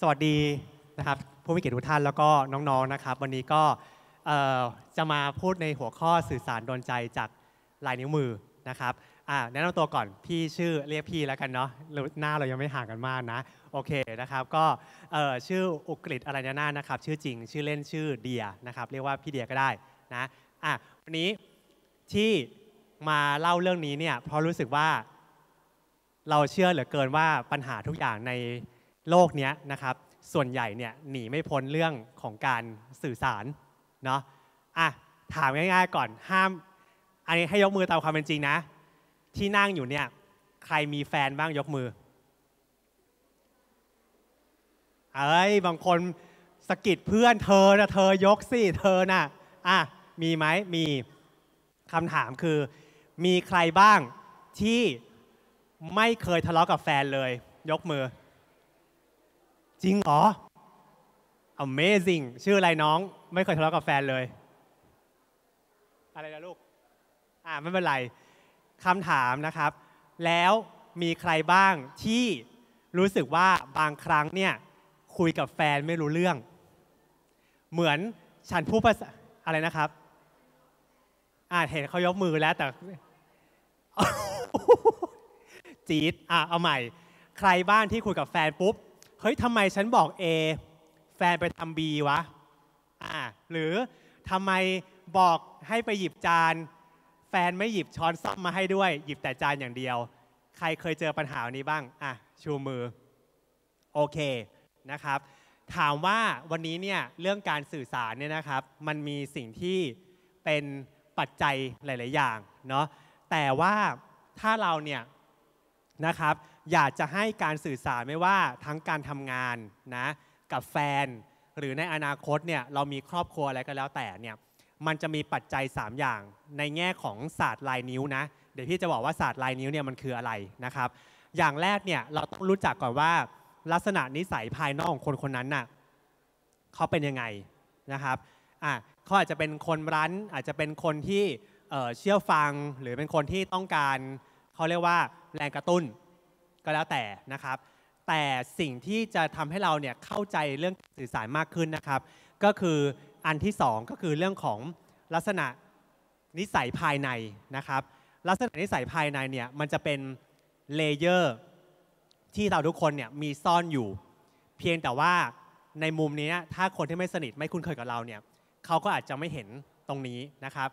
สวัสดีนะครับผู้มีเกียรติทุกท่านแล้วก็น้องๆนะครับ วันนี้ก็จะมาพูดในหัวข้อสื่อสารโดนใจจากลายนิ้วมือนะครับแนะนำตัวก่อนพี่ชื่อเรียกพี่แล้วกันเนาะหน้าเรายังไม่ห่างกันมากนะโอเคนะครับ ก็ชื่ออุกฤษอะไรนหน้านะครับ ชื่อจริงชื่อเล่นชื่อเดียนะครับเรียกว่าพี่เดียก็ได้นะอ่ะวันนี้ที่มาเล่าเรื่องนี้เนี่ยเพราะรู้สึกว่าเราเชื่อเหลือเกินว่าปัญหาทุกอย่างในโลกนี้นะครับ ส่วนใหญ่เนี่ยหนีไม่พ้นเรื่องของการสื่อสารเนาะอ่ะถามง่าย ๆ ก่อน ห้าม อันนี้ให้ยกมือตามความเป็นจริงนะ ที่นั่งอยู่เนี่ยใครมีแฟนบ้างยกมือเอ้ยบางคนสกิดเพื่อนเธอนะเธอยกสิเธอน่ะ อ่ะมีไหมมีคำถามคือ มีใครบ้างที่ไม่เคยทะเลาะกับแฟนเลยยกมือจริงเหรอ Amazing ชื่ออะไรน้อง ไม่เคยทะเลาะกับแฟนเลยอะไรนะลูกอ่าไม่เป็นไรคำถามนะครับ แล้วมีใครบ้างที่รู้สึกว่าบางครั้งเนี่ยคุยกับแฟนไม่รู้เรื่อง เหมือนฉันพูดภาษาอะไรนะครับอ่าเห็นเขายกมือแล้วแต่จี๊ดอ่าเอาใหม่ ใครบ้างที่คุยกับแฟนปุ๊บเฮ้ยทำไมฉันบอก A แฟนไปทำ B วะอ่าหรือทำไมบอกให้ไปหยิบจาน แฟนไม่หยิบช้อนซ่อมมาให้ด้วย หยิบแต่จานอย่างเดียว ใครเคยเจอปัญหานี้บ้างอ่ะชูมือ โอเค นะครับ ถามว่าวันนี้เนี่ยเรื่องการสื่อสารเนี่ยนะครับ มันมีสิ่งที่เป็นปัจจัยหลาย ๆ อย่างเนาะ แต่ว่าถ้าเราเนี่ยนะครับอยากจะให้การสื่อสารไม่ว่าทั้งการทำงานนะกับแฟนหรือในอนาคตเนี่ยเรามีครอบครัวอะไรก็แล้ว แต่เนี่ยมันจะมีปัจจัย 3 อย่าง ในแง่ของศาสตร์ลายนิ้วนะเดี๋ยวพี่จะบอกว่าศาสตร์ลายนิ้วเนี่ยมันคืออะไรนะครับ อย่างแรกเนี่ยเราต้องรู้จักก่อนว่า ลักษณะนิสัยภายนอกของคนคนนั้นน่ะเขาเป็นยังไงนะครับอ่ะเขาอาจจะเป็นคนรั้นอาจจะเป็นคนที่เชื่อฟังหรือเป็นคนที่ต้องการเขาเรียกว่าแรงกระตุ้นก็แล้วแต่นะครับแต่สิ่งที่จะทำให้เราเนี่ยเข้าใจเรื่องสื่อสารมากขึ้นนะครับ ก็คืออันที่2ก็คือเรื่องของลักษณะนิสัยภายในนะครับลักษณะนิสัยภายในเนี่ยมันจะเป็นเลเยอร์ที่เราทุกคนเนี่ยมีซ่อนอยู่ เพียงแต่ว่าในมุมนี้ถ้าคนที่ไม่สนิทไม่คุ้นเคยกับเราเนี่ยเขาก็อาจจะไม่เห็นตรงนี้นะครับ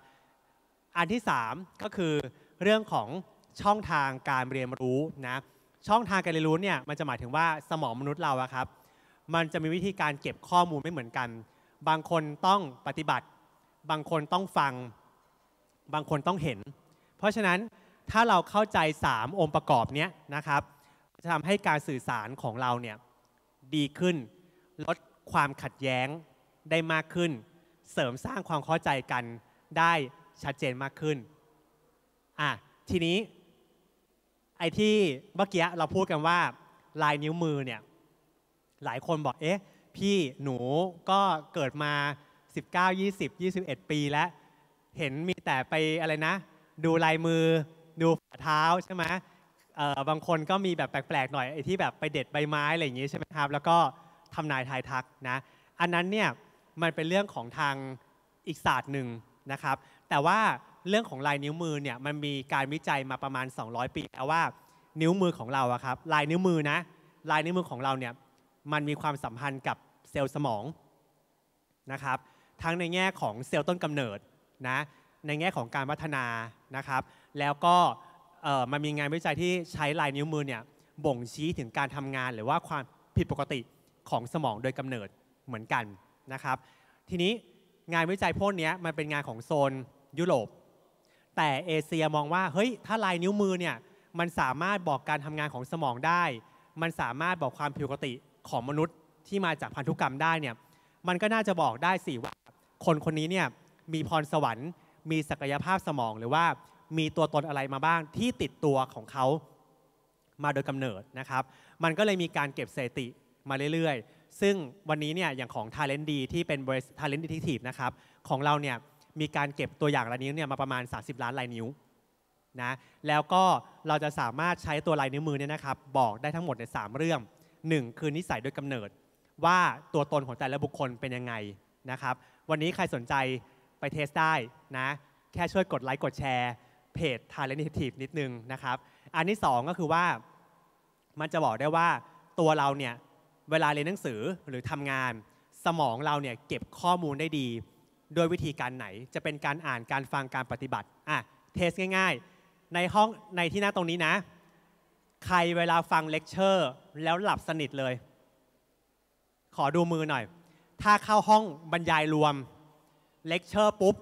อันที่3ก็คือเรื่องของช่องทางการเรียนรู้นะช่องทางการเรียนรู้เนี่ยมันจะหมายถึงว่าสมองมนุษย์เราอะครับ มันจะมีวิธีการเก็บข้อมูลไม่เหมือนกัน บางคนต้องปฏิบัติ บางคนต้องฟังบางคนต้องเห็น เพราะฉะนั้นถ้าเราเข้าใจ3องค์ประกอบเนี้ยนะครับจะทำให้การสื่อสารของเราเนี่ยดีขึ้น ลดความขัดแย้งได้มากขึ้น เสริมสร้างความเข้าใจกันได้ชัดเจนมากขึ้นอ่ะทีนี้ไอ้ที่เมื่อกี้เราพูดกันว่าลายนิ้วมือเนี่ยหลายคนบอกเอ๊ะพี่หนูก็เกิดมา 19 20 21 ปีแล้วเห็นมีแต่ไปอะไรนะ ดูลายมือ ดูฝ่าเท้าใช่ไหมเออบางคนก็มีแบบแปลกๆหน่อยไอ้ที่แบบไปเด็ดใบไม้อะไรอย่างงี้ใช่ไหมครับแล้วก็ทำนายทายทักนะอันนั้นเนี่ยมันเป็นเรื่องของทางอีกศาสตร์หนึ่งนะครับ แต่ว่าเรื่องของลายนิ้วมือเนี่ยมันมีการวิจัยมาประมาณ 200 ปีแล้วว่านิ้วมือของเราอะครับลายนิ้วมือนะลายนิ้วมือของเราเนี่ยมันมีความสัมพันธ์กับเซลล์สมองนะครับทั้งในแง่ของเซลล์ต้นกำเนิดนะในแง่ของการพัฒนานะครับแล้วก็มันมีงานวิจัยที่ใช้ลายนิ้วมือเนี่ยบ่งชี้ถึงการทำงานหรือว่าความผิดปกติของสมองโดยกำเนิดเหมือนกันนะครับทีนี้งานวิจัยพวกนี้มันเป็นงานของโซนยุโรปแต่เอเชียมองว่าเฮ้ยถ้าลายนิ้วมือเนี่ยมันสามารถบอกการทำงานของสมองได้ มันสามารถบอกความผิวปกติของมนุษย์ที่มาจากพันธุกรรมได้เนี่ย มันก็น่าจะบอกได้สิว่าคนคนนี้เนี่ยมีพรสวรรค์มีศักยภาพสมองหรือว่ามีตัวตนอะไรมาบ้างที่ติดตัวของเขามาโดยกำเนิดนะครับ มันก็เลยมีการเก็บสถิติมาเรื่อยๆ ซึ่งวันนี้เนี่ยอย่างของทาเลนดีที่เป็นบริษัททาเลนดีทีที t นะครับของเราเนี่ยมีการเก็บตัวอย่างลายนิ้วเนี่ยมาประมาณ30ล้านลายนิ้วนะแล้วก็เราจะสามารถใช้ตัวลายนิ้วมือเนี่ยนะครับบอกได้ทั้งหมดใน 3 เรื่อง 1 คือนิสัยโดยกำเนิด ว่าตัวตนของแต่ละบุคคลเป็นยังไงนะครับวันนี้ใครสนใจไปเทสได้นะแค่ช่วยกดไลค์กดแชร์เพจ Talent i n i t i v e นิดนึงนะครับอันที่ 2 ก็คือว่า มันจะบอกได้ว่าตัวเราเนี่ยเวลาเรียนหนังสือหรือทำงาน สมองเราเนี่ยเก็บข้อมูลได้ดีโดยวิธีการไหนจะเป็นการอ่านการฟังการปฏิบัติอ่ะเทสง่าย ๆ ในห้องในที่นั่งตรงนี้นะ ใครเวลาฟังเลคเชอร์แล้วหลับสนิทเลย ขอดูมือหน่อย ถ้าเข้าห้องบรรยายรวมเลคเชอร์ปุ๊บ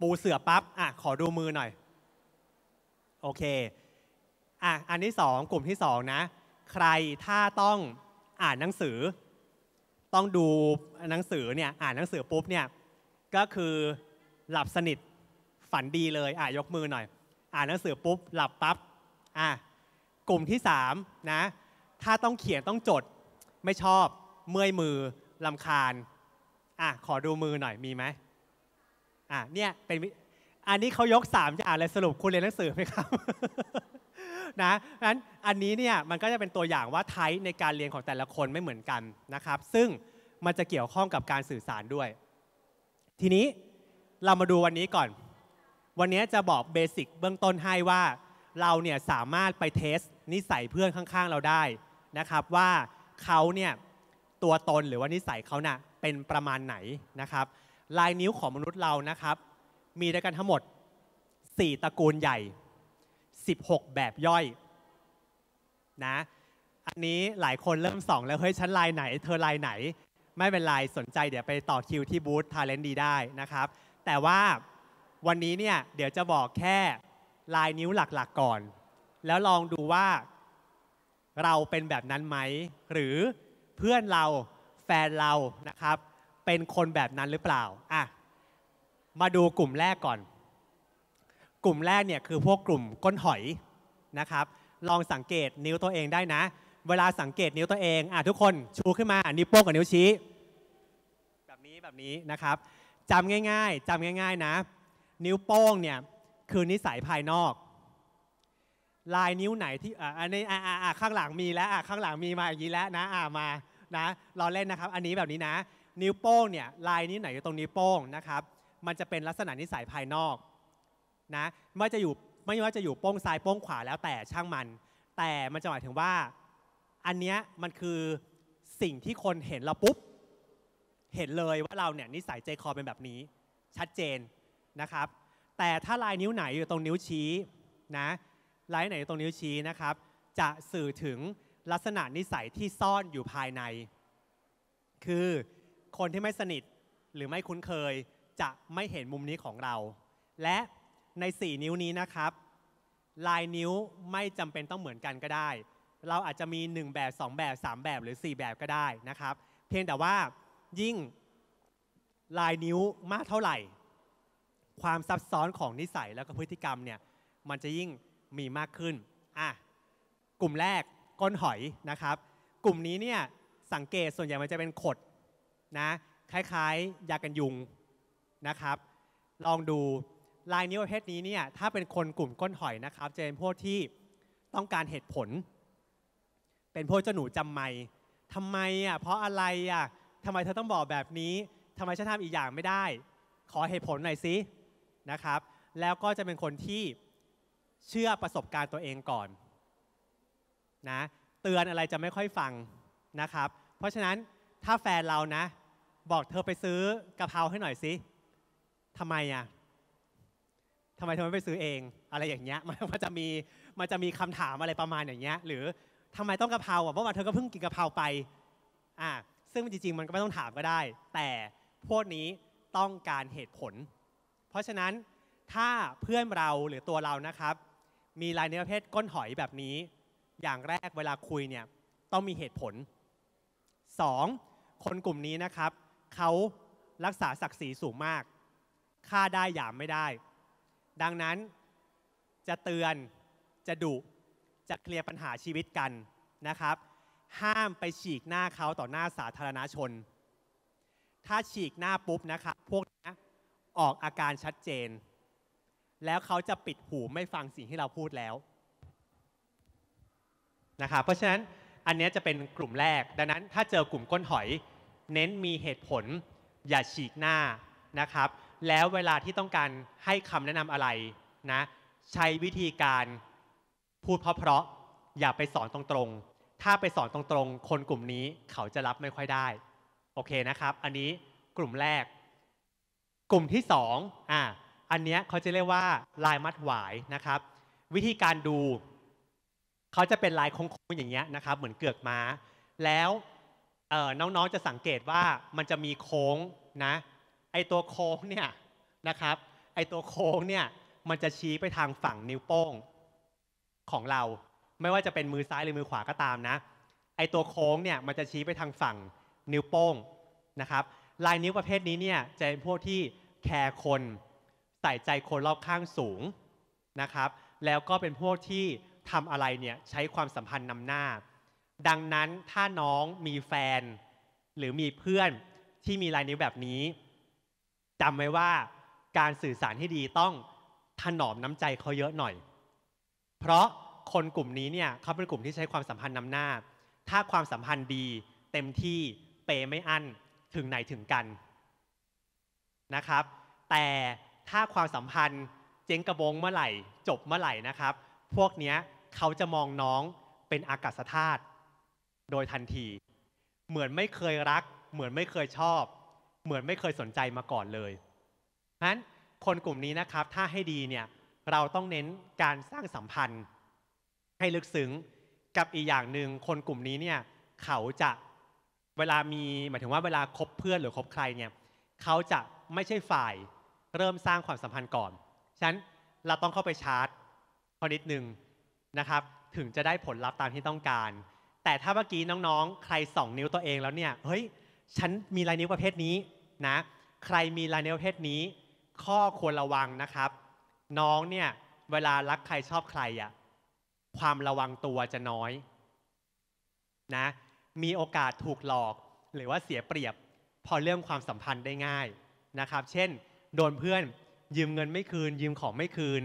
ปูเสือปับ๊บอ่ะขอดูมือหน่อยโอเคอ่ะอันที่สองกลุ่มที่สองนะใครถ้าต้องอ่านหนังสือ ต้องดูหนังสือเนี่ยอ่านหนังสือปุ๊บเนี่ยก็คือหลับสนิทฝันดีเลยอ่ะยกมือหน่อย อ่านหนังสือปุ๊บหลับปับ๊บอ่ะกลุ่มที่3นะถ้าต้องเขียนต้องจดไม่ชอบเมื่อยมือลำคาญอ่ะขอดูมือหน่อยมีไหมอ่ะเนี่ยเป็นอันนี้เขายก3จะอ่านอะไรสรุปคุณเรียนหนังสือไหมครับนะนั้นอันนี้เนี่ยมันก็จะเป็นตัวอย่างว่าไทป์ในการเรียนของแต่ละคนไม่เหมือนกันนะครับ ซึ่งมันจะเกี่ยวข้องกับการสื่อสารด้วยทีนี้เรามาดูวันนี้ก่อน วันนี้จะบอกเบสิกเบื้องต้นให้ว่าเราเนี่ยสามารถไปเทสนิสัยเพื่อนข้างๆเราได้นะครับว่าเขาเนี่ยตัวตนหรือว่านิสัยเขานะ่ะเป็นประมาณไหนนะครับลายนิ้วของมนุษย์เรานะครับ มีด้วยกันทั้งหมด 4ตระกูลใหญ่ 16 แบบย่อยนะอันนี้หลายคนเริ่มส่องแล้วเฮ้ยฉันลายไหน เธอลายไหนไม่เป็นไรสนใจเดี๋ยวไปต่อคิวที่บูธทาเลนต์ดีได้นะครับ แต่ว่าวันนี้เนี่ยเดี๋ยวจะบอกแค่ลายนิ้วหลักๆก่อน แล้วลองดูว่า เราเป็นแบบนั้นไหมหรือเพื่อนเราแฟนเรานะครับ เป็นคนแบบนั้นหรือเปล่าอ่ะมาดูกลุ่มแรกก่อน กลุ่มแรกเนี่ยคือพวกกลุ่มก้นหอยนะครับ ลองสังเกตนิ้วตัวเองได้นะเวลาสังเกตนิ้วตัวเองอ่ะทุกคนชูขึ้นมา นิ้วโป้งกับนิ้วชี้แบบนี้แบบนี้นะครับจำง่ายๆจำง่ายๆนะ นิ้วโป้งเนี่ยคือนิสัยภายนอก ลายนิ้วไหนที่อ่อันนี้อ่ะอ่ข้างหลังมีแล้วอ่ะข้างหลังมีมาอย่างนี้แล้วนะอ่ะมานะเราเล่นนะครับ อันนี้แบบนี้นะ นิ้วโป้งเนี่ยลายนิ้วไหนอยู่ตรงนิ้วโป้งนะครับมันจะเป็นลักษณะนิสัยภายนอกนะไม่ว่าจะอยู่ไม่ว่าจะอยู่โป้งซ้ายโป้งขวาแล้วแต่ช่างมัน แต่มันจะหมายถึงว่าอันนี้มันคือสิ่งที่คนเห็นเราปุ๊บเห็นเลยว่าเราเนี่ยนิสัยใจคอเป็นแบบนี้ ชัดเจนนะครับ แต่ถ้าลายนิ้วไหนอยู่ตรงนิ้วชี้นะลายไหนอยู่ตรงนิ้วชี้นะครับ จะสื่อถึงลักษณะนิสัยที่ซ่อนอยู่ภายใน คือคนที่ไม่สนิทหรือไม่คุ้นเคย จะไม่เห็นมุมนี้ของเรา และใน 4 นิ้วนี้นะครับ ลายนิ้วไม่จำเป็นต้องเหมือนกันก็ได้เราอาจจะมี1แบบ2แบบ3 แบบหรือ 4 แบบก็ได้นะครับ เพียงแต่ว่ายิ่งลายนิ้วมากเท่าไหร่ ความซับซ้อนของนิสัยแล้วก็พฤติกรรมเนี่ยมันจะยิ่งมีมากขึ้นอ่ะกลุ่มแรกก้นหอยนะครับ กลุ่มนี้เนี่ยสังเกตส่วนใหญ่มันจะเป็นขดนะคล้ายๆยากันยุงนะครับ ลองดูลายนิ้วประเภทนี้เนี่ยถ้าเป็นคนกลุ่มก้นหอยนะครับ จะเป็นพวกที่ต้องการเหตุผลเป็นพวกเจ้าหนูจำไม่ทำไมอ่ะ เพราะอะไรอ่ะทำไมเธอต้องบอกแบบนี้ทำไมฉันทำอีกอย่างไม่ได้ ขอเหตุผลหน่อยสิ นะครับ แล้วก็จะเป็นคนที่เชื่อประสบการณ์ตัวเองก่อนนะ เตือนอะไรจะไม่ค่อยฟังนะครับ เพราะฉะนั้นถ้าแฟนเรานะ บอกเธอไปซื้อกะเพราให้หน่อยสิทำไมอ่ะทำไมเธอไม่ไปซื้อเอง อะไรอย่างเงี้ยมันจะมีมันจะมีคำถามอะไรประมาณอย่างเงี้ย หรือทำไมต้องกะเพราอ่ะเพราะว่าเธอก็เพิ่งกินกะเพราไปอ่าซึ่งจริง ๆมันก็ไม่ต้องถามก็ได้ แต่พวกนี้ต้องการเหตุผล เพราะฉะนั้นถ้าเพื่อนเราหรือตัวเรานะครับ มีลายในประเภทก้นหอยแบบนี้ อย่างแรกเวลาคุยเนี่ยต้องมีเหตุผล 2. คนกลุ่มนี้นะครับเขารักษาศักดิ์ศรีสูงมาก ค่าได้หยามไม่ได้ ดังนั้นจะเตือนจะดุจะเคลียร์ปัญหาชีวิตกันนะครับ ห้ามไปฉีกหน้าเขาต่อหน้าสาธารณชน ถ้าฉีกหน้าปุ๊บนะครับพวกนี้ออกอาการชัดเจน แล้วเขาจะปิดหูไม่ฟังสิ่งที่เราพูดแล้วนะครับ เพราะฉะนั้นอันนี้จะเป็นกลุ่มแรก ดังนั้นถ้าเจอกลุ่มก้นหอย เน้นมีเหตุผล อย่าฉีกหน้านะครับ แล้วเวลาที่ต้องการให้คำแนะนำอะไรนะใช้วิธีการพูดเพราะเพราะอย่าไปสอนตรงๆถ้าไปสอนตรงๆคนกลุ่มนี้เขาจะรับไม่ค่อยได้โอเคนะครับ อันนี้กลุ่มแรก กลุ่มที่สองอ่าอันเนี้ยเขาจะเรียกว่าลายมัดหวายนะครับ วิธีการดู เขาจะเป็นลายโค้งๆอย่างเงี้ยนะครับเหมือนเกือกม้าแล้วน้องๆจะสังเกตว่ามันจะมีโค้งนะไอตัวโค้งเนี่ยนะครับ ไอตัวโค้งเนี่ยมันจะชี้ไปทางฝั่งนิ้วโป้งของเราไม่ว่าจะเป็นมือซ้ายหรือมือขวาก็ตามนะไอตัวโค้งเนี่ยมันจะชี้ไปทางฝั่งนิ้วโป้งนะครับลายนิ้วประเภทนี้เนี่ยจะเป็นพวกที่แคร์คนใส่ใจคนรอบข้างสูงนะครับแล้วก็เป็นพวกที่ทำอะไรเนี่ยใช้ความสัมพันธ์นำหน้า ดังนั้นถ้าน้องมีแฟนหรือมีเพื่อนที่มีลายนิ้วแบบนี้จำไว้ว่าการสื่อสารที่ดีต้องถนอมน้ำใจเขาเยอะหน่อยเพราะคนกลุ่มนี้เนี่ยเขาเป็นกลุ่มที่ใช้ความสัมพันธ์นำหน้า ถ้าความสัมพันธ์ดีเต็มที่เปไม่อั้นถึงไหนถึงกันนะครับ แต่ถ้าความสัมพันธ์เจ๊งกระบงเมื่อไหร่จบเมื่อไหร่นะครับ พวกเนี้ยเขาจะมองน้องเป็นอากาศธาตุโดยทันที เหมือนไม่เคยรัก เหมือนไม่เคยชอบ เหมือนไม่เคยสนใจมาก่อนเลยเพราะะฉนั้นคนกลุ่มนี้นะครับถ้าให้ดีเนี่ยเราต้องเน้นการสร้างสัมพันธ์ ให้ลึกซึ้งกับอีกอย่างหนึ่งคนกลุ่มนี้เนี่ยเขาจะเวลามีหมายถึงว่าเวลาคบเพื่อนหรือคบใครเนี่ย เขาจะไม่ใช่ฝ่ายเริ่มสร้างความสัมพันธ์ก่อน ฉะนั้น เราต้องเข้าไปชาร์จพอนิดนึงนะครับ ถึงจะได้ผลลัพธ์ตามที่ต้องการ แต่ถ้าเมื่อกี้น้องๆ ใครส่องนิ้วตัวเองแล้วเนี่ยเฮ้ยฉันมีลายนิ้วประเภทนี้นะ ใครมีลายนิ้วประเภทนี้ ข้อควรระวังนะครับน้องเนี่ยเวลารักใครชอบใครอะความระวังตัวจะน้อยนะมีโอกาสถูกหลอกหรือว่าเสียเปรียบพอเรื่องความสัมพันธ์ได้ง่ายนะครับเช่น โดนเพื่อนยืมเงินไม่คืน ยืมของไม่คืน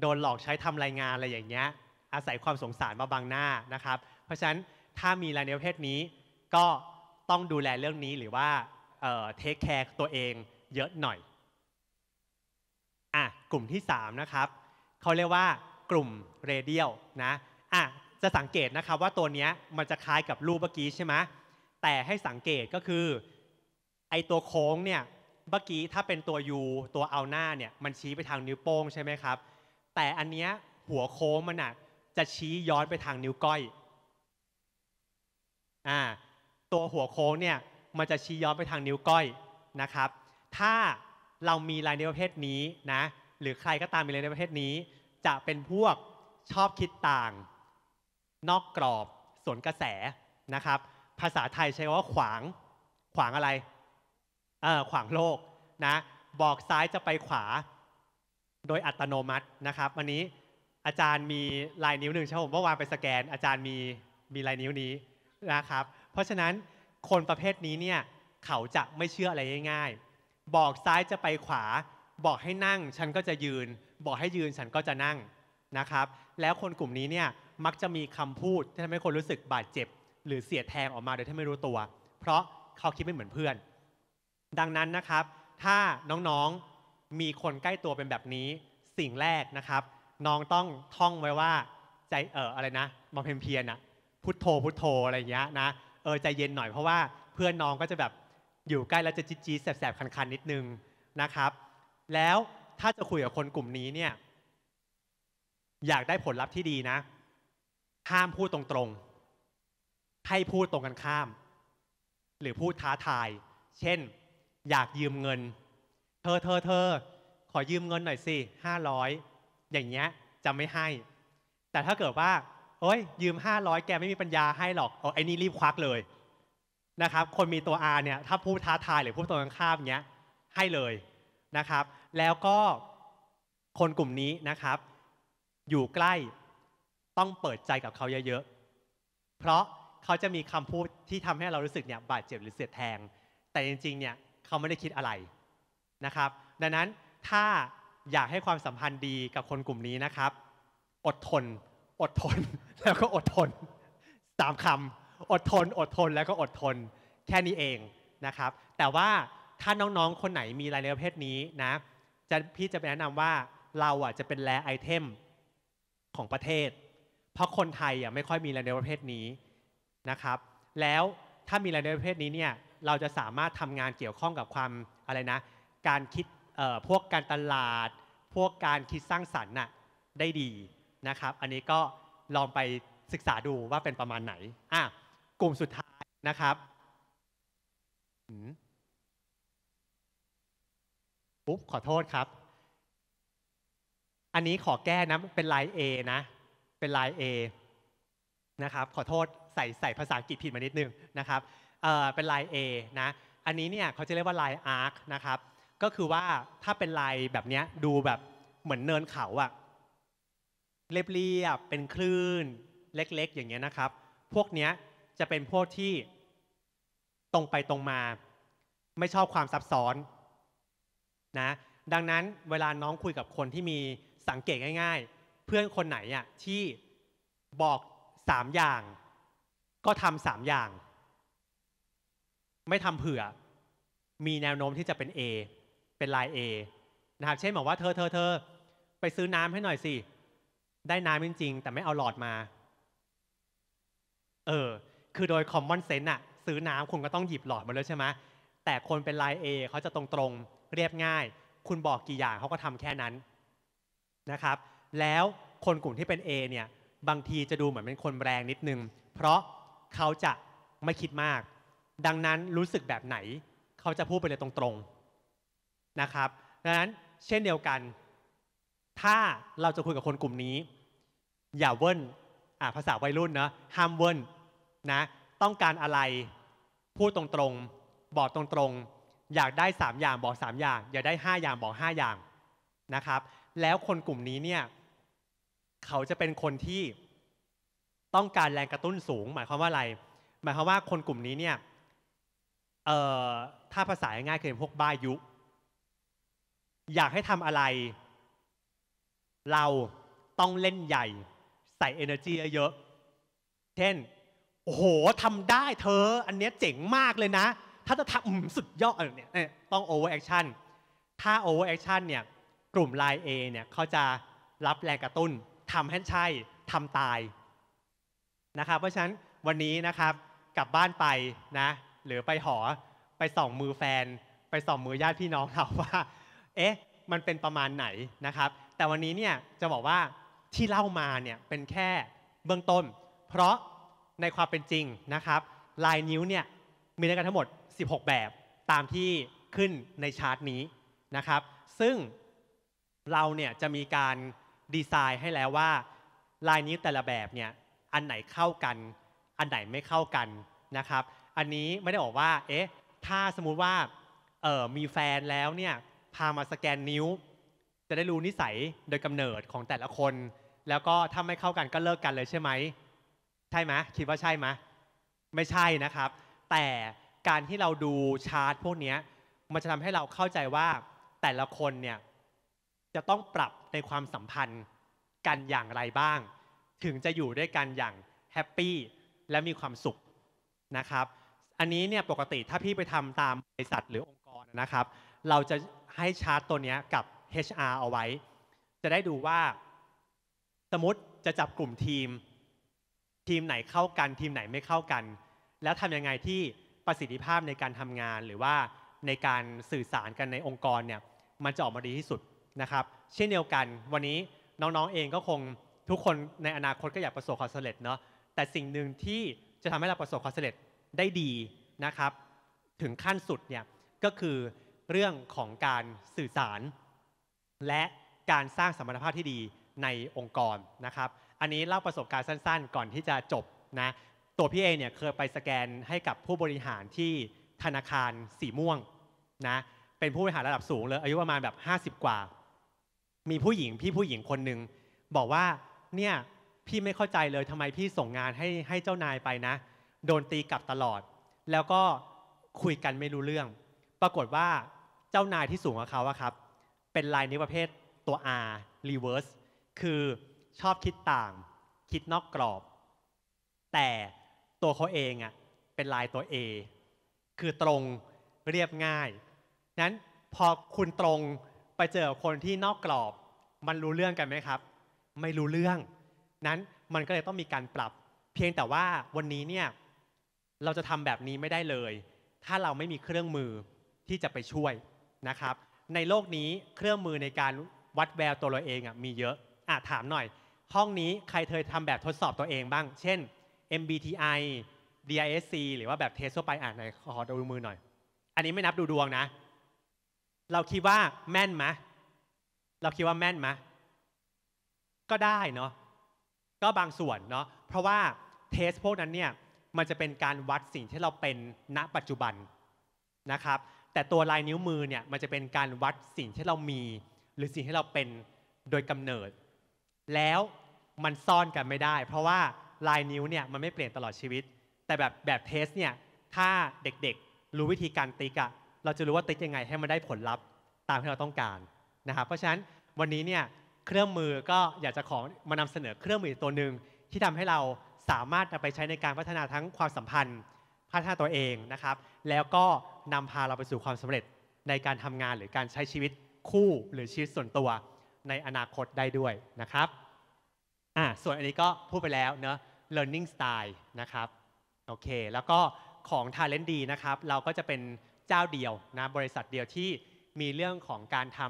โดนหลอกใช้ทำรายงานอะไรอย่างเงี้ยอาศัยความสงสารมาบังหน้านะครับเพราะฉะนั้นถ้ามีรายเนประเภทนี้ก็ต้องดูแลเรื่องนี้หรือว่าเทคแคร์ตัวเองเยอะหน่อย่ะกลุ่มที่3นะครับเขาเรียกว่ากลุ่มเรเดียลนะอ่ะจะสังเกตนะครับว่าตัวนี้มันจะคล้ายกับรูปเมื่อกี้ใช่ไหมแต่ให้สังเกตก็คือไอตัวโค้งเนี่ยเมื่อกี้ถ้าเป็นตัว U ตัวเอาหน้าเนี่ยมันชี้ไปทางนิ้วโป้งใช่ไหมครับแต่อันเนี้ยหัวโค้งมันอ่ะจะชี้ย้อนไปทางนิ้วก้อยอ่าตัวหัวโค้งเนี่ยมันจะชี้ย้อนไปทางนิ้วก้อยนะครับ ถ้าเรามีรายในประเภทนี้นะหรือใครก็ตามมีรายในประเภทนี้ จะเป็นพวกชอบคิดต่าง นอกกรอบสวนกระแสนะครับ ภาษาไทยใช้คำว่าขวาง ขวางอะไรเออขวางโลกนะบอกซ้ายจะไปขวาโดยอัตโนมัตินะครับ วันนี้อาจารย์มีลายนิ้วหนึ่งใช่ผมเมื่อวานไปสแกนอาจารย์มีมีลายนิ้วนี้นะครับ เพราะฉะนั้นคนประเภทนี้เนี่ยเขาจะไม่เชื่ออะไรง่ายบอกซ้ายจะไปขวา บอกให้นั่งฉันก็จะยืน บอกให้ยืนฉันก็จะนั่งนะครับ แล้วคนกลุ่มนี้เนี่ยมักจะมีคำพูดที่ทำให้คนรู้สึกบาดเจ็บ หรือเสียแทงออกมาโดยที่ไม่รู้ตัว เพราะเขาคิดไม่เหมือนเพื่อน ดังนั้นนะครับ ถ้าน้องๆมีคนใกล้ตัวเป็นแบบนี้สิ่งแรกนะครับน้องต้องท่องไว้ว่าใจเอออะไรนะมองเพียนเพียนอะพุทโธพุทโธอะไรเงี้ยนะเออใจเย็นหน่อยเพราะว่าเพื่อนน้องก็จะแบบอยู่ใกล้แล้วจะจี๊ดจี๊ดแสบๆคันๆนิดนึงนะครับ แล้วถ้าจะคุยกับคนกลุ่มนี้เนี่ยอยากได้ผลลัพธ์ที่ดีนะ ห้ามพูดตรงๆให้พูดตรงกันข้าม หรือพูดท้าทาย เช่น อยากยืมเงิน เธอเธอเธอขอยืมเงินหน่อยสิห้าร้อยอย่างเงี้ยจะไม่ให้ แต่ถ้าเกิดว่าเอ้ยยืมห้าร้อยแกไม่มีปัญญาให้หรอกเอาไอ้นี่รีบควักเลยนะครับคนมีตัว R เนี่ยถ้าพูดท้าทายหรือพูดตรงข้ามเนี้ยให้เลยนะครับแล้วก็คนกลุ่มนี้นะครับ อยู่ใกล้ต้องเปิดใจกับเขาเยอะๆเพราะเขาจะมีคำพูดที่ทำให้เรารู้สึกเนี่ยบาดเจ็บหรือเสียดแทง แต่จริงๆเนี่ยเขาไม่ได้คิดอะไรนะครับ ดังนั้นถ้าอยากให้ความสัมพันธ์ดีกับคนกลุ่มนี้นะครับ อดทน อดทน แล้วก็อดทนสามคำอดทน อดทน แล้วก็อดทน แค่นี้เองนะครับ แต่ว่าถ้าน้องๆ คนไหนมีรายละเอียดเพศนี้นะจะพี่จะแนะนำว่าเราอ่ะจะเป็นแรไอเทมของประเทศ เพราะคนไทยอ่ะไม่ค่อยมีรายละเอียดประเภทนี้นะครับ แล้วถ้ามีรายละเอียดประเภทนี้เนี่ย เราจะสามารถทำงานเกี่ยวข้องกับความอะไรนะ การคิดพวกการตลาด พวกการคิดสร้างสรรค์น่ะได้ดีนะครับ อันนี้ก็ลองไปศึกษาดูว่าเป็นประมาณไหนอ่ะกลุ่มสุดท้ายนะครับปุ๊บขอโทษครับ อันนี้ขอแก้นะเป็นลาย A นะ เป็นลาย A นะครับขอโทษใส่ใส่ภาษาอังกฤษผิดมานิดนึงนะครับเออเป็นลาย A นะ อันนี้เนี่ยเขาจะเรียกว่าลายอาร์คนะครับ ก็คือว่าถ้าเป็นลายแบบนี้ดูแบบเหมือนเนินเขาอะเรียบบเป็นคลื่นเล็กๆอย่างเงี้ยนะครับ พวกเนี้ยจะเป็นพวกที่ตรงไปตรงมา ไม่ชอบความซับซ้อน นะ ดังนั้นเวลาน้องคุยกับคนที่มีสังเกตง่ายๆ เพื่อนคนไหนอ่ะที่บอกสามอย่าง ก็ทำสามอย่าง ไม่ทำเผื่อ มีแนวโน้มที่จะเป็น A เป็นลาย A นะครับเช่นบอกว่าเธอเธอเธอ ไปซื้อน้ำให้หน่อยสิ ได้น้ำจริงๆแต่ไม่เอาหลอดมา เออคือโดย common sense อะซื้อน้ำคุณก็ต้องหยิบหลอดมาเลยใช่ไหมแต่คนเป็นลาย A เขาจะตรงๆ เรียบง่าย คุณบอกกี่อย่างเขาก็ทำแค่นั้นนะครับ แล้วคนกลุ่มที่เป็น A เนี่ยบางทีจะดูเหมือนเป็นคนแรงนิดนึง เพราะเขาจะไม่คิดมาก ดังนั้นรู้สึกแบบไหนเขาจะพูดไปเลยตรงๆนะครับดังนั้นเช่นเดียวกัน ถ้าเราจะคุยกับคนกลุ่มนี้ อย่าเวิ้นภาษาวัยรุ่นนะห้ามเวิ้นนะต้องการอะไรพูดตรงๆบอกตรงๆ อยากได้ 3 อย่างบอก3อย่างอยากได้ 5 อย่างบอก 5 อย่างนะครับแล้วคนกลุ่มนี้เนี่ยเขาจะเป็นคนที่ต้องการแรงกระตุ้นสูงหมายความว่าอะไร หมายความว่าคนกลุ่มนี้เนี่ยถ้าภาษาง่ายๆคือพวกบ้ายุ อยากให้ทำอะไร เราต้องเล่นใหญ่ ใส่ energy เยอะๆเช่นโอ้โหทำได้เธออันเนี้ยเจ๋งมากเลยนะ ถ้าจะทำสุดยอดเนี่ยต้องโอเวอร์แอคชั่น ถ้าโอเวอร์แอคชั่นเนี่ย กลุ่มไลน์เอเนี่ยเขาจะรับแรงกระตุ้นทำให้ใช่ทำตายนะครับ เพราะฉะนั้นวันนี้นะครับกลับบ้านไปนะ หรือไปหอ ไปส่องมือแฟน ไปส่องมือญาติพี่น้องเราว่า เอ๊ะ มันเป็นประมาณไหนนะครับ แต่วันนี้เนี่ยจะบอกว่าที่เล่ามาเนี่ยเป็นแค่เบื้องต้น เพราะในความเป็นจริงนะครับลายนิ้วเนี่ยมีด้วยกันทั้งหมด 16 แบบตามที่ขึ้นในชาร์ตนี้นะครับซึ่งเราเนี่ยจะมีการดีไซน์ให้แล้วว่าลายนิ้วแต่ละแบบเนี่ยอันไหนเข้ากันอันไหนไม่เข้ากันนะครับอันนี้ไม่ได้บอกว่าเอ๊ะถ้าสมมุติว่าเออมีแฟนแล้วเนี่ยพามาสแกนนิ้ว จะได้รู้นิสัยโดยกำเนิดของแต่ละคน แล้วก็ถ้าไม่เข้ากันก็เลิกกันเลยใช่ไหมใช่ไหมคิดว่าใช่ไหมไม่ใช่นะครับ แต่การที่เราดูชาร์ตพวกนี้มันจะทำให้เราเข้าใจว่าแต่ละคนเนี่ยจะต้องปรับในความสัมพันธ์กันอย่างไรบ้าง ถึงจะอยู่ด้วยกันอย่างแฮปปี้และมีความสุขนะครับอันนี้เนี่ยปกติถ้าพี่ไปทำตามบริษัทหรือองค์กรนะครับ เราจะให้ชาร์ตตัวนี้กับ HR เอาไว้ จะได้ดูว่าสมมติจะจับกลุ่มทีมทีมไหนเข้ากันทีมไหนไม่เข้ากัน แล้วทํำยังไงที่ประสิทธิภาพในการทำงานหรือว่าในการสื่อสารกันในองค์กรเนี่ยมันจะออกมาดีที่สุดนะครับ เช่นเดียวกันวันนี้น้องๆเองก็คงทุกคนในอนาคตก็อยากประสบความสำเร็จเนาะแต่สิ่งหนึ่งที่จะทำให้เราประสบความสำเร็จได้ดีนะครับ ถึงขั้นสุดเนี่ยก็คือเรื่องของการสื่อสาร และการสร้างสมรรถภาพที่ดีในองค์กรนะครับอันนี้เล่าประสบการณ์สั้นๆก่อนที่จะจบนะตัวพี่เองเนี่ยเคยไปสแกนให้กับผู้บริหารที่ธนาคารสีม่วงนะเป็นผู้บริหารระดับสูงเลยอายุประมาณแบบ 50 กว่า มีผู้หญิงพี่ผู้หญิงคนหนึ่งบอกว่าเนี่ยพี่ไม่เข้าใจเลยทำไมพี่ส่งงานให้ให้เจ้านายไปนะ โดนตีกลับตลอด แล้วก็คุยกันไม่รู้เรื่อง ปรากฏว่าเจ้านายที่สูงกว่าเขาครับ เป็นลายนิ้วประเภทตัว R reverse คือชอบคิดต่างคิดนอกกรอบ แต่ตัวเขาเองอ่ะเป็นลายตัว A คือตรงเรียบง่ายนั้นพอคุณตรงไปเจอคนที่นอกกรอบ มันรู้เรื่องกันไหมครับ ไม่รู้เรื่องนั้นมันก็เลยต้องมีการปรับ เพียงแต่ว่าวันนี้เนี่ยเราจะทำแบบนี้ไม่ได้เลย ถ้าเราไม่มีเครื่องมือที่จะไปช่วยนะครับ ในโลกนี้เครื่องมือในการวัดแววตัวเราเองอ่ะมีเยอะอ่ะถามหน่อยห้องนี้ใครเคยทำแบบทดสอบตัวเองบ้าง เช่น MBTI DISC หรือว่าแบบเทสทั่วไปอ่านหน่อยขอดูมือหน่อย อันนี้ไม่นับดูดวงนะ เราคิดว่าแม่นไหมเราคิดว่าแม่นไหมก็ได้เนาะ ก็บางส่วนเนาะ เพราะว่าเทสพวกนั้นเนี่ย มันจะเป็นการวัดสิ่งที่เราเป็นณปัจจุบันนะครับ แต่ตัวลายนิ้วมือเนี่ย มันจะเป็นการวัดสิ่งที่เรามี หรือสิ่งที่เราเป็นโดยกำเนิดแล้วมันซ่อนกันไม่ได้ เพราะว่าลายนิ้วเนี่ยมันไม่เปลี่ยนตลอดชีวิตแต่แบบแบบเทสเนี่ยถ้าเด็กๆรู้วิธีการติ๊กอะเราจะรู้ว่าติ๊กยังไงให้มันได้ผลลัพธ์ตามที่เราต้องการนะครับ เพราะฉะนั้นวันนี้เนี่ยเครื่องมือก็อยากจะขอมานำเสนอเครื่องมือตัวหนึ่งที่ทำให้เราสามารถนาไปใช้ในการพัฒนาทั้งความสัมพันธ์พัฒนาตัวเองนะครับ แล้วก็นำพาเราไปสู่ความสำเร็จในการทำงานหรือการใช้ชีวิตคู่หรือชีวิตส่วนตัวในอนาคตได้ด้วยนะครับอ่าส่วนอันนี้ก็พูดไปแล้วเนอะ learning style นะครับโอเคแล้วก็ของ Talent D นะครับ เราก็จะเป็นเจ้าเดียวนะบริษัทเดียวที่มีเรื่องของการท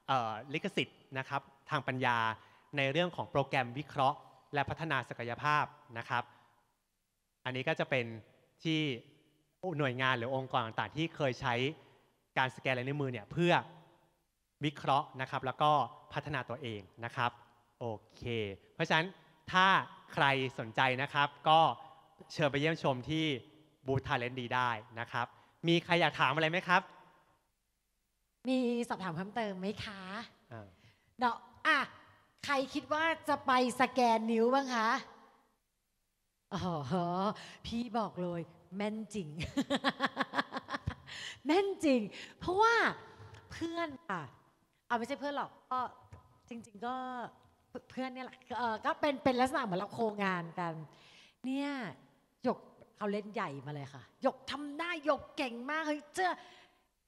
ำลิขสิทธิ์นะครับทางปัญญาในเรื่องของโปรแกรมวิเคราะห์ และพัฒนาศักยภาพนะครับ อันนี้ก็จะเป็นที่หน่วยงานหรือองค์กรต่างๆ ที่เคยใช้การสแกนลายนิ้วมือเนี่ยเพื่อวิเคราะห์นะครับแล้วก็พัฒนาตัวเองนะครับ โอเค เพราะฉะนั้นถ้าใครสนใจนะครับ ก็เชิญไปเยี่ยมชมที่บูธทาเลนดีได้นะครับ มีใครอยากถามอะไรไหมครับ มีสอบถามเพิ่มเติมไหมคะเนาะอ่ะ ใครคิดว่าจะไปสแกนนิ้วบ้างคะ อ๋อ พี่บอกเลยแม่นจริง แม่นจริง เพราะว่าเพื่อนอ่ะาไม่ใช่เพื่อนหรอก ก็จริงๆก็เพื่อนเนี่ยแหละ ก็เป็นเป็นลักษณะเหมือนเราโครงงานกัน เนี่ยหยกเขาเล่นใหญ่มาเลยค่ะ หยกทำได้หยกเก่งมาก เฮ้ยเจ้า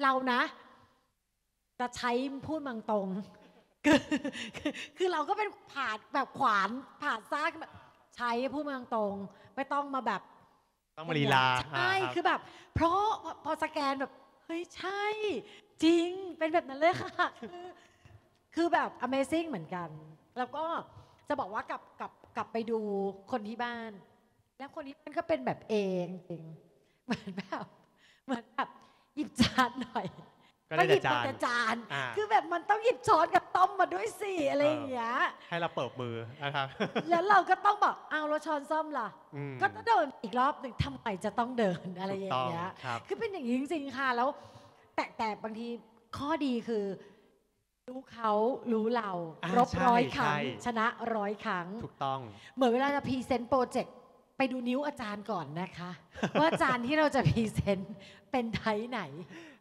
เรานะจะใช้พูดมังตรง คือเราก็เป็นผ่าแบบขวานผ่าดซากแบบใช้พูดมังตรง ไม่ต้องมาแบบ ต้องมาลีลา ใช่คือแบบ เพราะพอสแกนแบบเฮ้ยใช่ จริงเป็นแบบนั้นเลยค่ะคือคือแบบ Amazing เหมือนกัน แล้วก็จะบอกว่ากลับกลับกลับไปดูคนที่บ้าน แล้วคนที่บ้านก็เป็นแบบเองจริง เหมือนแบบเหมือนแบบหยิบจานหน่อยก็ได้หยิบแต่จานคือแบบมันต้องหยิบช้อนกับต้มมาด้วยสิอะไรอย่างเงี้ย ให้เราเปิดมือนะครับ แล้วเราก็ต้องบอกเอาเราช้อนซ่อมล่ะ ก็ต้องเดินอีกรอบหนึ่งทำไมจะต้องเดินอะไรอย่างเงี้ย คือเป็นอย่างนี้จริง ๆ ค่ะ แล้ว แต่แต่บางทีข้อดีคือ รู้เขารู้เรารบร้อยครั้งชนะร้อยครั้งถูกต้องเหมือนเวลาจะพรีเซนต์โปรเจกต์ ไปดูนิ้วอาจารย์ก่อนนะคะ ว่าอาจารย์ที่เราจะพรีเซนต์เป็นไทยไหน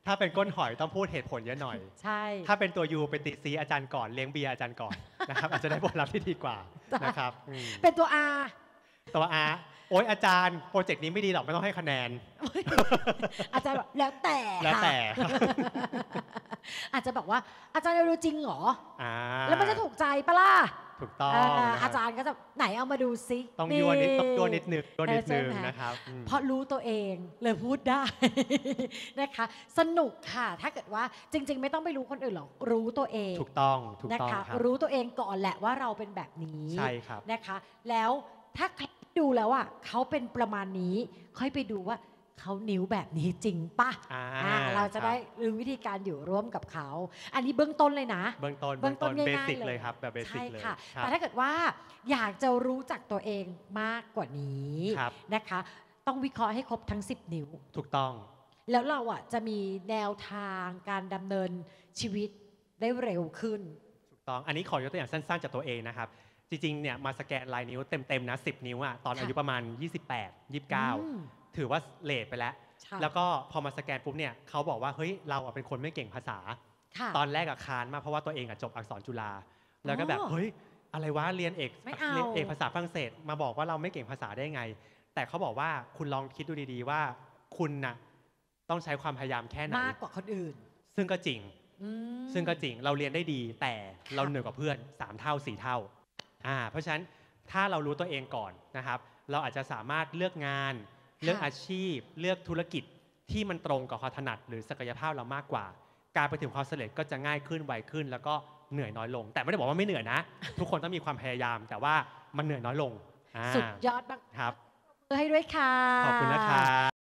ถ้าเป็นก้นหอยต้องพูดเหตุผลเยอะหน่อย ใช่ ถ้าเป็นตัวยูเป็นติซีอาจารย์ก่อนเลี้ยงเบียอาจารย์ก่อนนะครับอาจจะได้ผลลัพธ์ที่ดีกว่านะครับ เป็นตัวอาตัวอาโอ๊ยอาจารย์โปรเจกต์นี้ไม่ดีหรอกไม่ต้องให้คะแนน อาจารย์แบบแล้วแต่แล้วแต่ อาจจะบอกว่าอาจารย์รู้จริงเหรอแล้วมันจะถูกใจปะล่ะถูกต้องอาจารย์ก็จะไหนเอามาดูซิต้องยัวนิดต้องยัวนิดนึงยั่วนิดนึงนะครับเพราะรู้ตัวเองเลยพูดได้นะคะ สนุกค่ะ ถ้าเกิดว่าจริง ๆ ไม่ต้องไปรู้คนอื่นหรอกรู้ตัวเองถูกต้องถูกต้องนะคะรู้ตัวเองก่อนแหละว่าเราเป็นแบบนี้ใช่ครับนะคะ แล้วถ้าดูแล้วอ่ะเขาเป็นประมาณนี้ค่อยไปดูว่าเขานิ้วแบบนี้จริงปะ่เราจะได้รู้วิธีการอยู่ร่วมกับเขาอันนี้เบื้องต้นเลยนะเบื้องต้นเบื้องต้นเบง่ายสิกๆเลยครับแบบเบสิกเลยค่ะแต่ถ้าเกิดว่าอยากจะรู้จักตัวเองมากกว่านี้นะคะ ต้องวิเคราะห์ให้ครบทั้ง 10 นิ้ว ถูกต้อง แล้วเราอ่ะจะมีแนวทางการดำเนินชีวิตได้เร็วขึ้นถูกต้องอันนี้ขอยกตัวอย่างสั้นๆจากตัวเองนะครับจริงๆเนี่ยมาสแกนลายนิ้วเต็มๆนะ 10 นิ้วอะตอนอายุประมาณ 28 29 ถือว่าเลทไปแล้ว แล้วก็พอมาสแกนปุ๊บเนี่ยเขาบอกว่า เฮ้ย เราเป็นคนไม่เก่งภาษา ตอนแรกอะคานมากเพราะว่าตัวเองอะจบอักษรจุฬาแล้วก็แบบ เฮ้ย อะไรวะเรียนเอกเรียนเอกภาษาฝรั่งเศสมาบอกว่าเราไม่เก่งภาษาได้ไง แต่เขาบอกว่าคุณลองคิดดูดี ๆว่า คุณนะต้องใช้ความพยายามแค่ไหนมากกว่าคนอื่น ซึ่งก็จริงซึ่งก็จริงเราเรียนได้ดี แต่เราเหนือกว่าเพื่อน 3 เท่า4เท่า่าเพราะฉะนั้นถ้าเรารู้ตัวเองก่อนนะครับ เราอาจจะสามารถเลือกงาน เลือกอาชีพ เลือกธุรกิจที่มันตรงกับความถนัดหรือศักยภาพเรามากกว่า การไปถึงความสำเร็จก็จะง่ายขึ้นไวขึ้น แล้วก็เหนื่อยน้อยลง แต่ไม่ได้บอกว่าไม่เหนื่อยนะ ทุกคนต้องมีความพยายามแต่ว่ามันเหนื่อยน้อยลงสุดยอดมากครับเพื่อให้ด้วยค่ะ ขอบคุณนะครับ